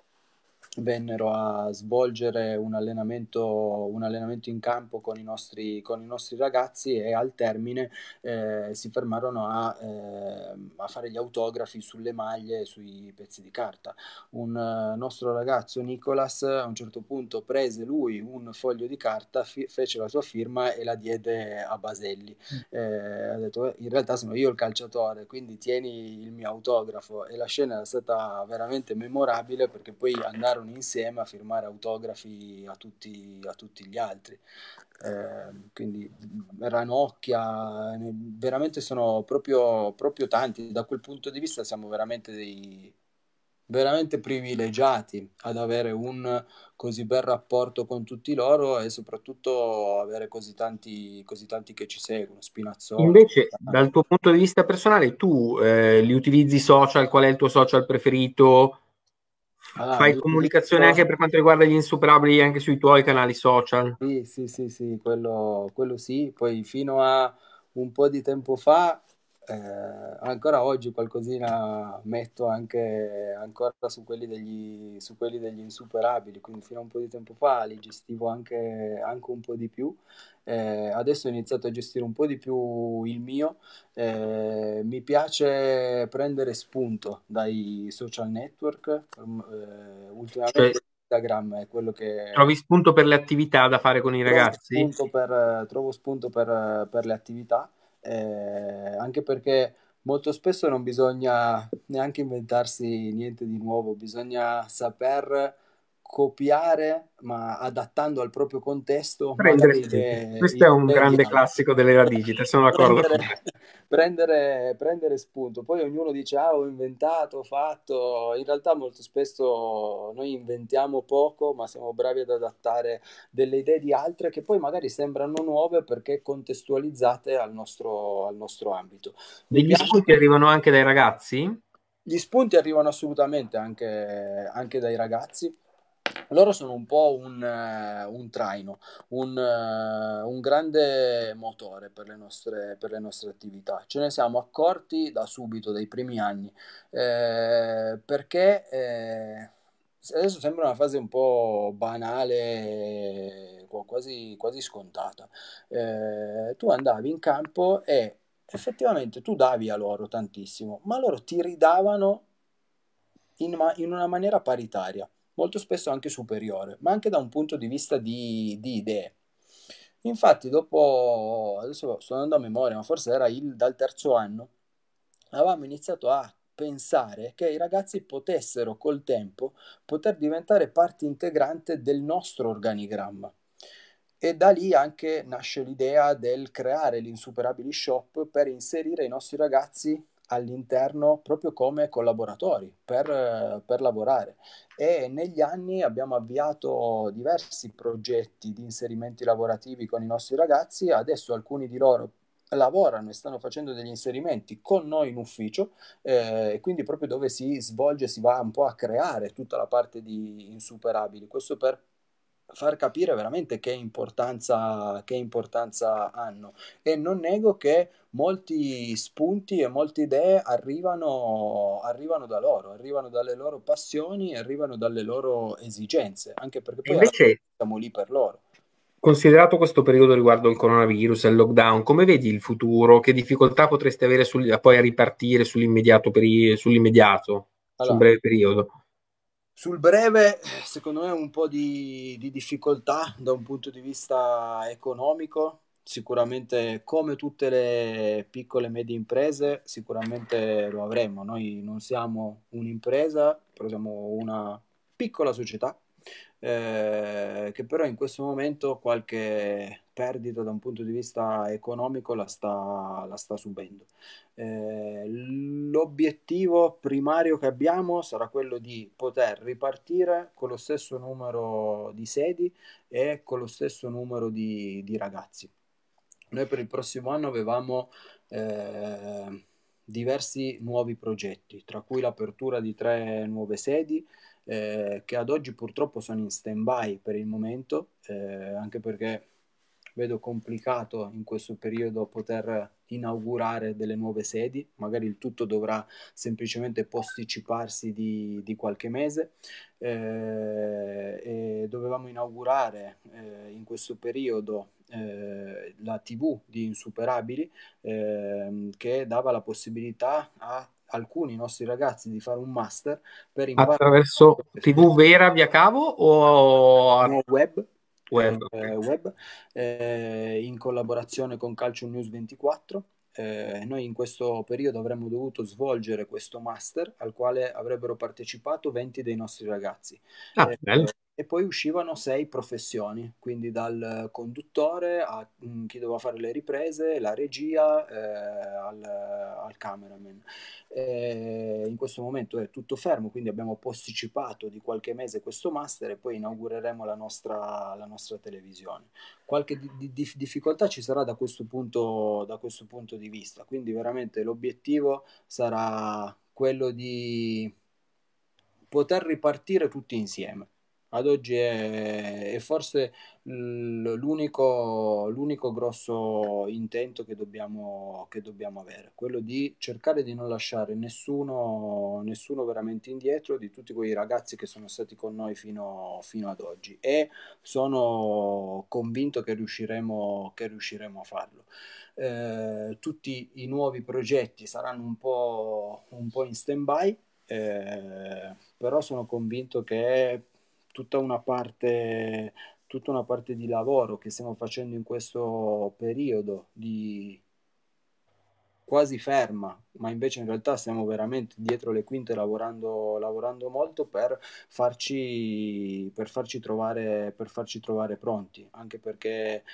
vennero a svolgere un allenamento, un allenamento in campo con i, nostri, con i, nostri, ragazzi e al termine eh, si fermarono a, eh, a, fare gli autografi sulle maglie e sui pezzi di carta. Un eh, nostro ragazzo, Nicolas, a un certo punto prese lui un foglio di carta, fi- fece la sua firma e la diede a Baselli. Mm. Eh, ha detto, eh, in realtà sono io il calciatore, quindi tieni il mio autografo. E la scena era stata veramente memorabile perché poi andarono andarono insieme a firmare autografi a tutti, a tutti gli altri. Eh, quindi Ranocchia, veramente sono proprio, proprio tanti. Da quel punto di vista siamo veramente dei veramente privilegiati ad avere un così bel rapporto con tutti loro e soprattutto avere così tanti, così tanti che ci seguono, Spinazzoli. Invece, dal tuo punto di vista personale, tu eh, li utilizzi social? Qual è il tuo social preferito? Ah, Fai comunicazione anche per quanto riguarda gli insuperabili anche sui tuoi canali social. Sì, sì, sì, sì quello, quello sì. Poi fino a un po' di tempo fa eh, ancora oggi qualcosina metto anche ancora su quelli, degli, su quelli degli insuperabili, quindi fino a un po' di tempo fa li gestivo anche, anche un po' di più. Eh, adesso ho iniziato a gestire un po' di più il mio. Eh, mi piace prendere spunto dai social network, eh, ultimamente. Cioè... Instagram è quello che... Trovi spunto per le attività da fare con i trovo ragazzi? Spunto per, trovo spunto per, per le attività eh, anche perché molto spesso non bisogna neanche inventarsi niente di nuovo, bisogna saper copiare ma adattando al proprio contesto. Prendere, le, questo è un grande classico dell'era digitale, sono d'accordo. Prendere, prendere, prendere, spunto. Poi ognuno dice, ah, ho inventato, ho fatto. In realtà molto spesso noi inventiamo poco, ma siamo bravi ad adattare delle idee di altre che poi magari sembrano nuove perché contestualizzate al nostro, al nostro ambito. Degli spunti arrivano anche dai ragazzi? Gli spunti arrivano assolutamente anche, anche dai ragazzi loro sono un po' un, eh, un traino, un, eh, un, grande motore per le, nostre, per le, nostre, attività. Ce ne siamo accorti da subito, dai primi anni, eh, perché eh, adesso sembra una fase un po' banale, quasi, quasi scontata. Eh, tu andavi in campo e effettivamente tu davi a loro tantissimo, ma loro ti ridavano in, ma- in una maniera paritaria molto spesso anche superiore, ma anche da un punto di vista di, di idee. Infatti, dopo adesso sto andando a memoria, ma forse era il, dal terzo anno, avevamo iniziato a pensare che i ragazzi potessero col tempo poter diventare parte integrante del nostro organigramma. E da lì anche nasce l'idea del creare l'insuperabili shop per inserire i nostri ragazzi all'interno proprio come collaboratori per, per, lavorare e negli anni abbiamo avviato diversi progetti di inserimenti lavorativi con i nostri ragazzi, adesso alcuni di loro lavorano e stanno facendo degli inserimenti con noi in ufficio eh, quindi proprio dove si svolge si va un po' a creare tutta la parte di insuperabili, questo per far capire veramente che importanza, che importanza hanno e non nego che molti spunti e molte idee arrivano, arrivano da loro, arrivano dalle loro passioni, arrivano dalle loro esigenze, anche perché poi Invece, siamo lì per loro. Considerato questo periodo riguardo il coronavirus e il lockdown, come vedi il futuro? Che difficoltà potresti avere sul, poi a ripartire sull'immediato, peri, sull'immediato allora, sul breve periodo? Sul breve, secondo me, un po' di, di, difficoltà da un punto di vista economico. Sicuramente, come tutte le piccole e medie imprese, sicuramente lo avremo. Noi non siamo un'impresa, però siamo una piccola società eh, che però in questo momento qualche perdita da un punto di vista economico la sta, la sta subendo. Eh, l'obiettivo primario che abbiamo sarà quello di poter ripartire con lo stesso numero di sedi e con lo stesso numero di, di ragazzi. Noi per il prossimo anno avevamo... Eh, diversi nuovi progetti, tra cui l'apertura di tre nuove sedi eh, che ad oggi purtroppo sono in stand by per il momento, eh, anche perché vedo complicato in questo periodo poter inaugurare delle nuove sedi, magari il tutto dovrà semplicemente posticiparsi di, di qualche mese. Eh, dovevamo inaugurare eh, in questo periodo eh, la TV di Insuperabili ehm, che dava la possibilità a alcuni nostri ragazzi di fare un master per imparare attraverso TV vera via cavo o no, web web, eh, web eh, in collaborazione con Calcio News 24. Eh, noi in questo periodo avremmo dovuto svolgere questo master al quale avrebbero partecipato 20 dei nostri ragazzi. Ah, eh, bello e poi uscivano sei professioni, quindi dal conduttore a mm, chi doveva fare le riprese, la regia, eh, al, al, cameraman. E in questo momento è tutto fermo, quindi abbiamo posticipato di qualche mese questo master e poi inaugureremo la nostra, la nostra televisione. Qualche di, di, difficoltà ci sarà da questo, punto, da questo punto di vista, quindi veramente l'obiettivo sarà quello di poter ripartire tutti insieme ad oggi è, è forse mhmm, l'unico, l'unico grosso intento che dobbiamo, che dobbiamo avere, quello di cercare di non lasciare nessuno, nessuno veramente indietro di tutti quei ragazzi che sono stati con noi fino, fino ad oggi e sono convinto che riusciremo, che riusciremo a farlo. Eh, tutti i nuovi progetti saranno un po', un po in stand by. Eh, però sono convinto che tutta una parte tutta una parte di lavoro che stiamo facendo in questo periodo di quasi ferma, ma invece in realtà stiamo veramente dietro le quinte lavorando, lavorando molto per farci, per farci, trovare, per farci trovare pronti, anche perché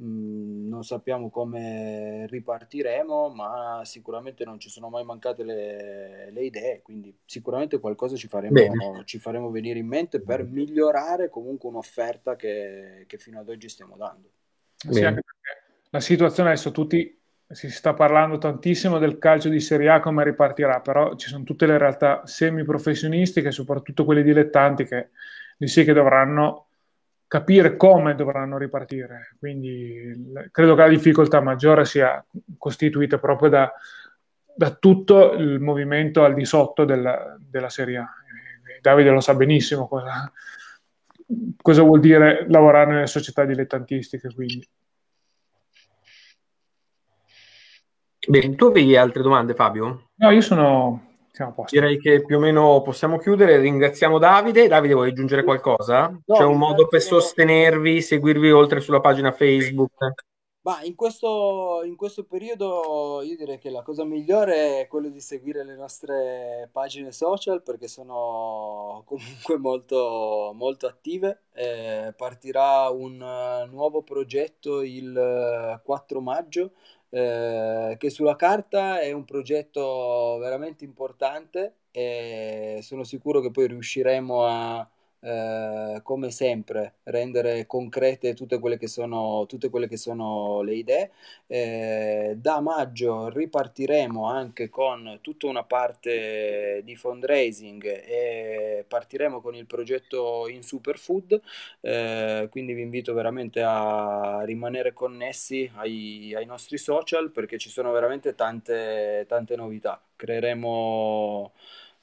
Mm, non sappiamo come ripartiremo, ma sicuramente non ci sono mai mancate le, le idee, quindi sicuramente qualcosa ci faremo, ci faremo, venire in mente per migliorare comunque un'offerta che, che fino ad oggi stiamo dando. Sì, anche perché la situazione adesso tutti si sta parlando tantissimo del calcio di Serie A come ripartirà, però ci sono tutte le realtà semiprofessionistiche, soprattutto quelle dilettanti, che lì sì che dovranno capire come dovranno ripartire. Quindi credo che la difficoltà maggiore sia costituita proprio da, da tutto il movimento al di sotto della, della Serie A. Davide lo sa benissimo cosa, cosa vuol dire lavorare nelle società dilettantistiche. Quindi. Bene, tu avevi altre domande Fabio? No, io sono siamo a posto. Direi che più o meno possiamo chiudere. Ringraziamo Davide. Davide, vuoi aggiungere qualcosa? No, C'è un modo per sostenervi, seguirvi oltre sulla pagina Facebook? Ma in questo, in questo, periodo io direi che la cosa migliore è quello di seguire le nostre pagine social perché sono comunque molto, molto attive. Eh, partirà un eh, nuovo progetto il 4 eh, maggio eh, che sulla carta è un progetto veramente importante e sono sicuro che poi riusciremo a, eh, come sempre, rendere concrete tutte quelle che sono, quelle che sono le idee. Eh, da maggio ripartiremo anche con tutta una parte di fundraising e partiremo con il progetto in Superfood, eh, quindi vi invito veramente a rimanere connessi ai, ai nostri social perché ci sono veramente tante, tante novità. Creeremo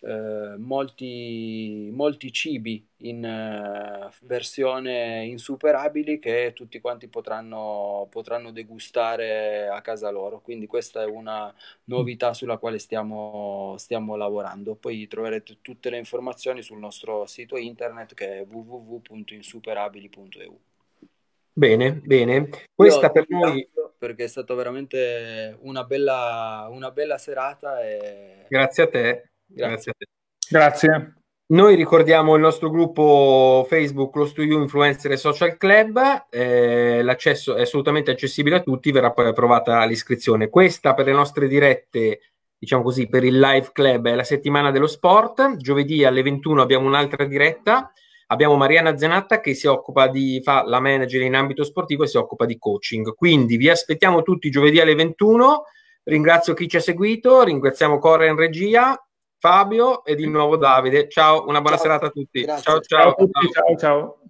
eh, molti, molti, cibi in eh, versione insuperabili che tutti quanti potranno, potranno, degustare a casa loro. Quindi questa è una novità sulla quale stiamo, stiamo lavorando. Poi troverete tutte le informazioni sul nostro sito internet che è www.insuperabili.eu. Bene, bene. Questa Io per noi perché è stata veramente una bella, una bella serata. E... Grazie a te. Grazie. Grazie. Noi ricordiamo il nostro gruppo Facebook Close to You Influencer e Social Club, eh, l'accesso è assolutamente accessibile a tutti, verrà poi approvata l'iscrizione. Questa per le nostre dirette, diciamo così, per il Live Club è la settimana dello sport, giovedì alle 21 abbiamo un'altra diretta, abbiamo Mariana Zenatta che si occupa di, fa la manager in ambito sportivo e si occupa di coaching. Quindi vi aspettiamo tutti giovedì alle 21, ringrazio chi ci ha seguito, ringraziamo Cora in regia Fabio e di nuovo Davide. Ciao, una buona ciao. serata a tutti. Grazie. ciao. ciao, ciao. ciao. ciao.